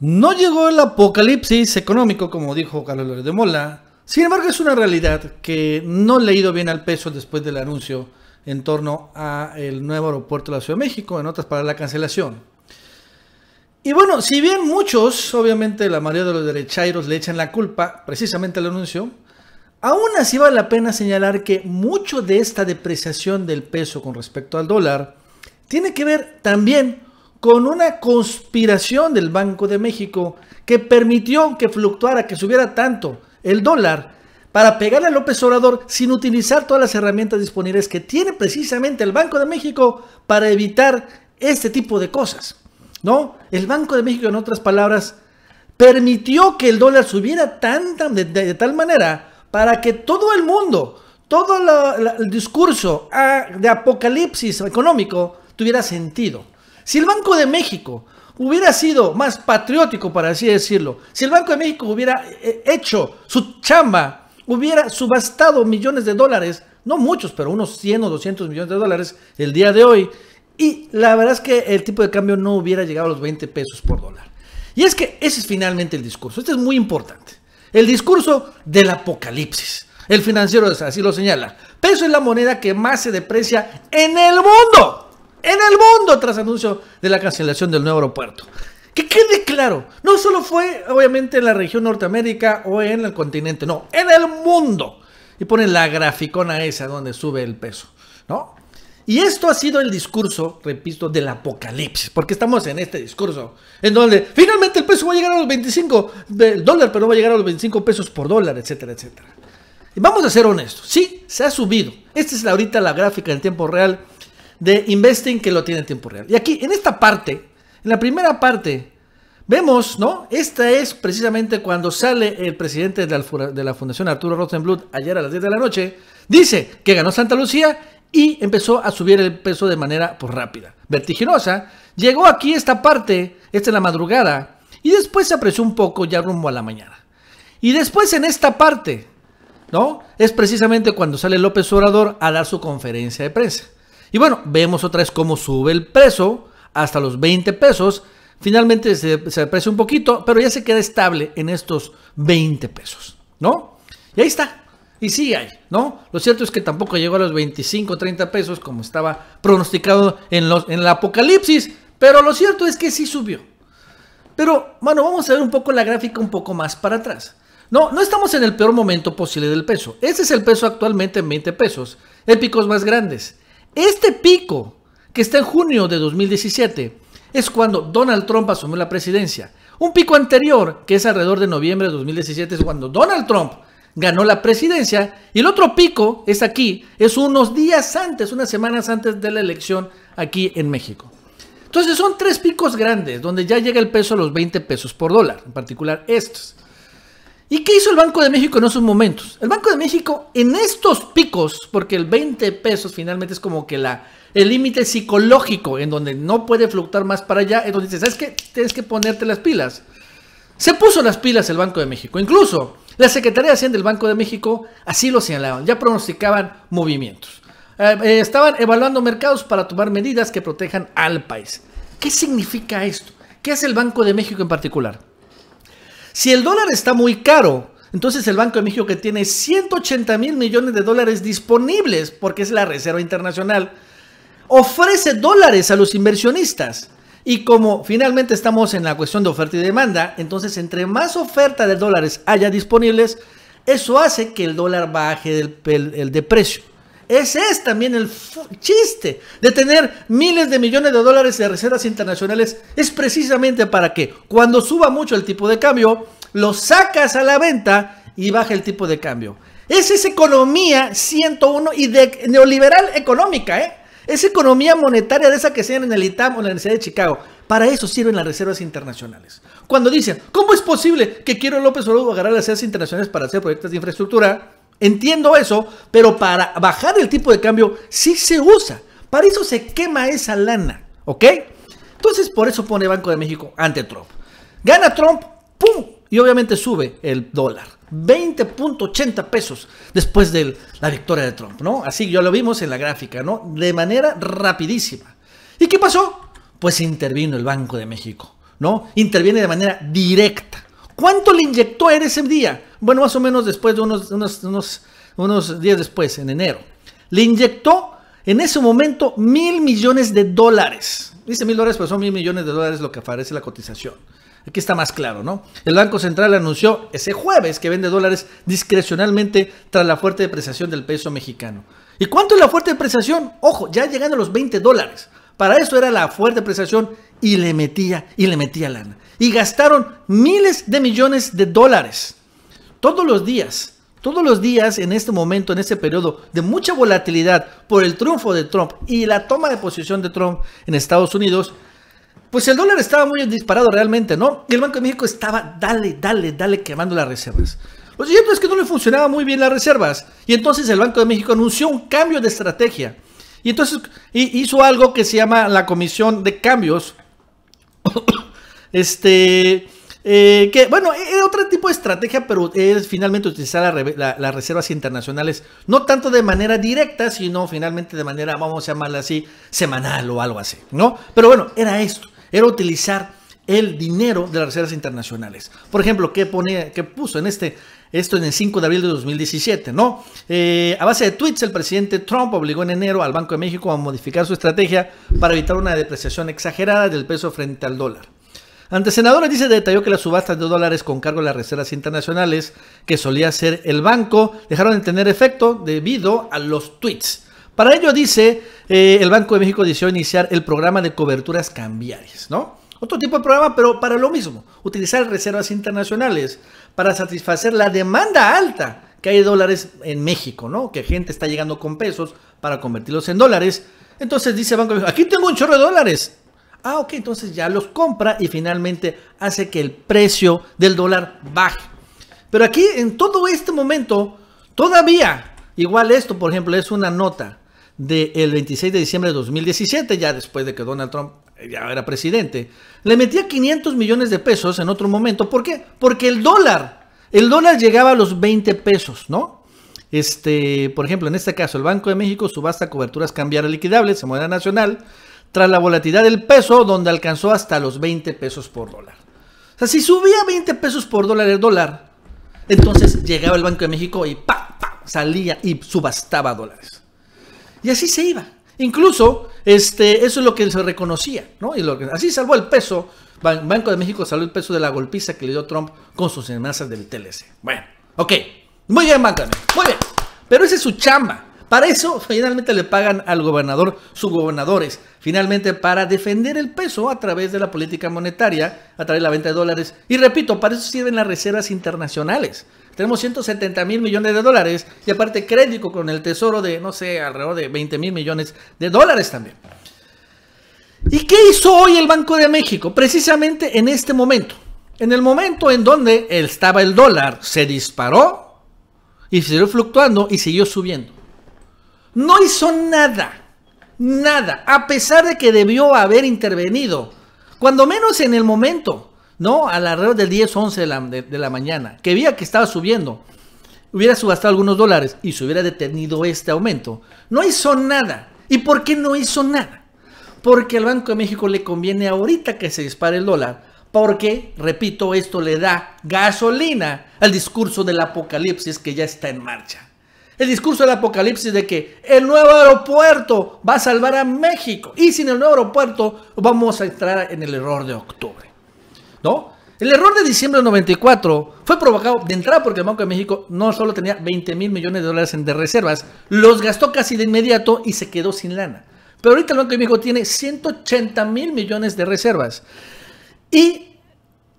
No llegó el apocalipsis económico, como dijo Carlos López de Mola. Sin embargo, es una realidad que no le ha ido bien al peso después del anuncio en torno al nuevo aeropuerto de la Ciudad de México, en otras para la cancelación. Y bueno, si bien muchos, obviamente la mayoría de los derechairos le echan la culpa precisamente al anuncio, aún así vale la pena señalar que mucho de esta depreciación del peso con respecto al dólar tiene que ver también con una conspiración del Banco de México que permitió que fluctuara, que subiera tanto el dólar para pegarle a López Obrador sin utilizar todas las herramientas disponibles que tiene precisamente el Banco de México para evitar este tipo de cosas. ¿No? El Banco de México, en otras palabras, permitió que el dólar subiera de, tal manera para que todo el mundo, todo el discurso ah, de apocalipsis económico tuviera sentido. Si el Banco de México hubiera sido más patriótico, para así decirlo, si el Banco de México hubiera eh, hecho su chamba, hubiera subastado millones de dólares, no muchos, pero unos 100 o 200 millones de dólares el día de hoy, y la verdad es que el tipo de cambio no hubiera llegado a los 20 pesos por dólar. Y es que ese es finalmente el discurso, este es muy importante, el discurso del apocalipsis. El financiero así lo señala. Peso es la moneda que más se deprecia en el mundo en el mundo tras anuncio de la cancelación del nuevo aeropuerto. Que quede claro, no solo fue obviamente en la región Norteamérica o en el continente, no, en el mundo. Y ponen la graficona esa donde sube el peso, ¿no? Y esto ha sido el discurso, repito, del apocalipsis, porque estamos en este discurso, en donde finalmente el peso va a llegar a los 25, el dólar, pero no va a llegar a los 25 pesos por dólar, etcétera, etcétera. Y vamos a ser honestos, sí, se ha subido. Esta es ahorita la gráfica en tiempo real de investing que lo tiene en tiempo real. Y aquí, en esta parte, en la primera parte, vemos, ¿no? Esta es precisamente cuando sale el presidente de la, Fundación Arturo Rosenblut ayer a las 10 de la noche, dice que ganó Santa Lucía y empezó a subir el peso de manera pues, rápida, vertiginosa. Llegó aquí esta parte, esta es la madrugada, y después se apreció un poco ya rumbo a la mañana. Y después en esta parte, ¿no? Es precisamente cuando sale López Obrador a dar su conferencia de prensa. Y bueno, vemos otra vez cómo sube el peso hasta los 20 pesos. Finalmente se, aprecia un poquito, pero ya se queda estable en estos 20 pesos, ¿no? Y ahí está. Y sí hay, ¿no? Lo cierto es que tampoco llegó a los 25, 30 pesos como estaba pronosticado en, los, en el apocalipsis, pero lo cierto es que sí subió. Pero bueno, vamos a ver un poco la gráfica un poco más para atrás. No, no estamos en el peor momento posible del peso. Ese es el peso actualmente en 20 pesos, épicos más grandes. Este pico, que está en junio de 2017, es cuando Donald Trump asumió la presidencia. Un pico anterior, que es alrededor de noviembre de 2017, es cuando Donald Trump ganó la presidencia. Y el otro pico es aquí, es unos días antes, unas semanas antes de la elección aquí en México. Entonces son tres picos grandes, donde ya llega el peso a los 20 pesos por dólar, en particular estos. ¿Y qué hizo el Banco de México en esos momentos? El Banco de México en estos picos, porque el 20 pesos finalmente es como que la, el límite psicológico en donde no puede fluctuar más para allá, es donde dices, ¿sabes qué? Tienes que ponerte las pilas. Se puso las pilas el Banco de México. Incluso la Secretaría de Hacienda del Banco de México así lo señalaban, ya pronosticaban movimientos. Eh, eh, estaban evaluando mercados para tomar medidas que protejan al país. ¿Qué significa esto? ¿Qué hace el Banco de México en particular? Si el dólar está muy caro, entonces el Banco de México que tiene 180 mil millones de dólares disponibles, porque es la Reserva Internacional, ofrece dólares a los inversionistas. Y como finalmente estamos en la cuestión de oferta y demanda, entonces entre más oferta de dólares haya disponibles, eso hace que el dólar baje el, de precio. Ese es también el chiste de tener miles de millones de dólares de reservas internacionales. Es precisamente para que cuando suba mucho el tipo de cambio, lo sacas a la venta y baja el tipo de cambio. Es economía 101 y de, neoliberal económica, ¿eh? Es economía monetaria de esa que enseñan en el ITAM o en la Universidad de Chicago. Para eso sirven las reservas internacionales. Cuando dicen, ¿cómo es posible que quiero López Obrador agarrar las reservas internacionales para hacer proyectos de infraestructura? Entiendo eso, pero para bajar el tipo de cambio sí se usa. Para eso se quema esa lana, ¿ok? Entonces por eso pone Banco de México ante Trump. Gana Trump, ¡pum! Y obviamente sube el dólar. 20.80 pesos después de la victoria de Trump, ¿no? Así ya lo vimos en la gráfica, ¿no? De manera rapidísima. ¿Y qué pasó? Pues intervino el Banco de México, ¿no? Interviene de manera directa. ¿Cuánto le inyectó en ese día? Bueno, más o menos después de unos, días después, en enero. Le inyectó en ese momento mil millones de dólares. Dice mil dólares, pero son mil millones de dólares lo que aparece la cotización. Aquí está más claro, ¿no? El Banco Central anunció ese jueves que vende dólares discrecionalmente tras la fuerte depreciación del peso mexicano. ¿Y cuánto es la fuerte depreciación? Ojo, ya llegando a los 20 dólares. Para eso era la fuerte depreciación y le metía, y le metía lana y gastaron miles de millones de dólares todos los días. Todos los días en este momento, en este periodo de mucha volatilidad por el triunfo de Trump y la toma de posición de Trump en Estados Unidos, pues el dólar estaba muy disparado realmente, ¿no? Y el Banco de México estaba, dale, dale, dale, quemando las reservas. Lo cierto es que no le funcionaban muy bien las reservas. Y entonces el Banco de México anunció un cambio de estrategia. Y entonces hizo algo que se llama la Comisión de Cambios este. Eh, que bueno, e, era otro tipo de estrategia, pero es finalmente utilizar las reservas internacionales, no tanto de manera directa, sino finalmente de manera, vamos a llamarla así, semanal o algo así, ¿no? Pero bueno, era esto, era utilizar el dinero de las reservas internacionales. Por ejemplo, ¿qué, pone, qué puso en este? Esto en el 5 de abril de 2017, ¿no? Eh, a base de tweets, el presidente Trump obligó en enero al Banco de México a modificar su estrategia para evitar una depreciación exagerada del peso frente al dólar. Ante senadores dice detalló que las subastas de dólares con cargo a las reservas internacionales que solía hacer el banco dejaron de tener efecto debido a los tweets. Para ello dice eh, el Banco de México decidió iniciar el programa de coberturas cambiarias, ¿no? Otro tipo de programa, pero para lo mismo, utilizar reservas internacionales para satisfacer la demanda alta que hay de dólares en México, ¿no? Que gente está llegando con pesos para convertirlos en dólares. Entonces dice el Banco de México, aquí tengo un chorro de dólares, Ah, ok, entonces ya los compra y finalmente hace que el precio del dólar baje. Pero aquí, en todo este momento, todavía, igual esto, por ejemplo, es una nota del 26 de diciembre de 2017, ya después de que Donald Trump ya era presidente, le metía 500 millones de pesos en otro momento. ¿Por qué? Porque el dólar, el dólar llegaba a los 20 pesos, ¿no? Este, por ejemplo, en este caso, el Banco de México subasta coberturas cambiar liquidables se moneda nacional tras la volatilidad del peso, donde alcanzó hasta los 20 pesos por dólar. O sea, si subía 20 pesos por dólar el dólar, entonces llegaba el Banco de México y ¡pa! salía y subastaba dólares. Y así se iba. Incluso, este, eso es lo que se reconocía, ¿no? Y así salvó el peso. Banco de México salvó el peso de la golpiza que le dio Trump con sus amenazas del TLC. Bueno, ok. Muy bien, Banco Muy bien. Pero esa es su chamba. Para eso finalmente le pagan al gobernador sus gobernadores. finalmente para defender el peso a través de la política monetaria, a través de la venta de dólares. Y repito, para eso sirven las reservas internacionales. Tenemos 170 mil millones de dólares y aparte crédito con el tesoro de, no sé, alrededor de 20 mil millones de dólares también. ¿Y qué hizo hoy el Banco de México? Precisamente en este momento. En el momento en donde estaba el dólar, se disparó y siguió fluctuando y siguió subiendo. No hizo nada, nada, a pesar de que debió haber intervenido, cuando menos en el momento, ¿no? A alrededor del 10, 11 de la, la mañana, que veía que estaba subiendo, hubiera subastado algunos dólares y se hubiera detenido este aumento. No hizo nada. ¿Y por qué no hizo nada? Porque al Banco de México le conviene ahorita que se dispare el dólar, porque, repito, esto le da gasolina al discurso del apocalipsis que ya está en marcha. El discurso del apocalipsis de que el nuevo aeropuerto va a salvar a México y sin el nuevo aeropuerto vamos a entrar en el error de octubre. ¿No? El error de diciembre del 94 fue provocado de entrada porque el Banco de México no solo tenía 20 mil millones de dólares en de reservas, los gastó casi de inmediato y se quedó sin lana. Pero ahorita el Banco de México tiene 180 mil millones de reservas. Y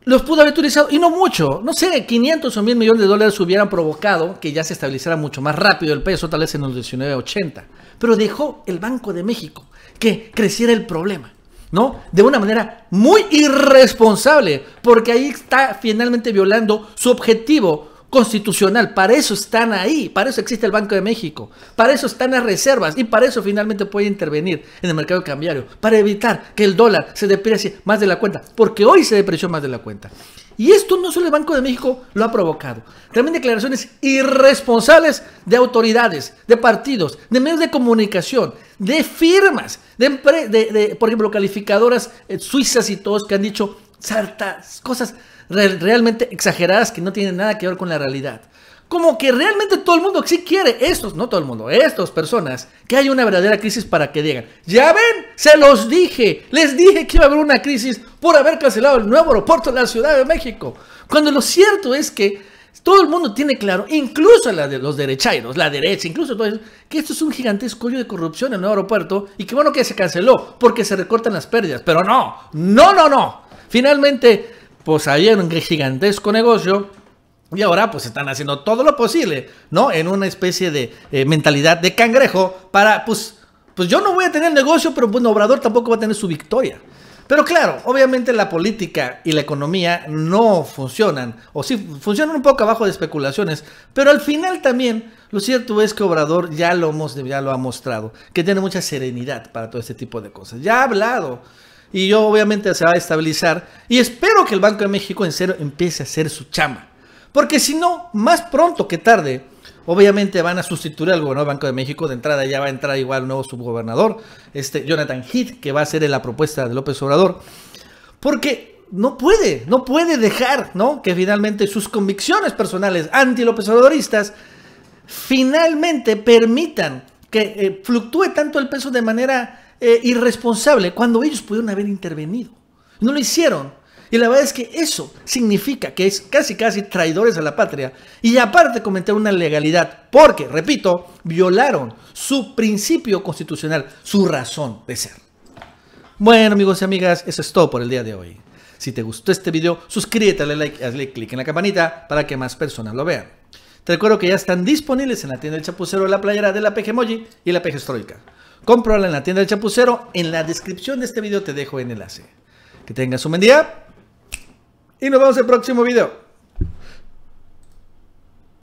los pudo haber utilizado, y no mucho, no sé, 500 o 1000 millones de dólares hubieran provocado que ya se estabilizara mucho más rápido el peso, tal vez en los 1980. Pero dejó el Banco de México que creciera el problema, ¿no? De una manera muy irresponsable, porque ahí está finalmente violando su objetivo constitucional. Para eso están ahí, para eso existe el Banco de México, para eso están las reservas y para eso finalmente puede intervenir en el mercado cambiario, para evitar que el dólar se deprecie más de la cuenta, porque hoy se depreció más de la cuenta. Y esto no solo el Banco de México lo ha provocado, también declaraciones irresponsables de autoridades, de partidos, de medios de comunicación, de firmas, de, por ejemplo, calificadoras eh, suizas y todos que han dicho zartas cosas realmente exageradas que no tienen nada que ver con la realidad. Como que realmente todo el mundo sí quiere, estos, no todo el mundo, estas personas, que haya una verdadera crisis para que digan, ya ven, se los dije, les dije que iba a haber una crisis por haber cancelado el nuevo aeropuerto de la Ciudad de México. Cuando lo cierto es que todo el mundo tiene claro, incluso la los derechairos, la derecha, incluso todos, que esto es un gigantesco hoyo de corrupción en el nuevo aeropuerto y que bueno que se canceló porque se recortan las pérdidas. Pero no, no, no, no. Finalmente, pues había un gigantesco negocio y ahora pues están haciendo todo lo posible, ¿no? En una especie de eh, mentalidad de cangrejo para, pues, pues yo no voy a tener negocio, pero bueno, pues, Obrador tampoco va a tener su victoria. Pero claro, obviamente la política y la economía no funcionan, o sí, funcionan un poco abajo de especulaciones, pero al final también lo cierto es que Obrador ya lo, hemos, ya lo ha mostrado, que tiene mucha serenidad para todo este tipo de cosas. Ya ha hablado y yo obviamente se va a estabilizar y espero que el Banco de México en cero empiece a hacer su chama Porque si no, más pronto que tarde, obviamente van a sustituir al gobernador del Banco de México. De entrada ya va a entrar igual un nuevo subgobernador, este Jonathan Heath, que va a ser en la propuesta de López Obrador. Porque no puede, no puede dejar, ¿no? Que finalmente sus convicciones personales anti-López Obradoristas finalmente permitan que eh, fluctúe tanto el peso de manera eh, irresponsable cuando ellos pudieron haber intervenido. No lo hicieron. Y la verdad es que eso significa que es casi casi traidores a la patria. Y aparte cometer una legalidad, porque, repito, violaron su principio constitucional, su razón de ser. Bueno, amigos y amigas, eso es todo por el día de hoy. Si te gustó este video, suscríbete, dale like, hazle clic en la campanita para que más personas lo vean. Te recuerdo que ya están disponibles en la tienda del Chapucero, la playera de la PG moji y la PG comprala en la tienda del chapucero. En la descripción de este video te dejo el enlace. Que tengas un buen día. Y nos vemos en el próximo video.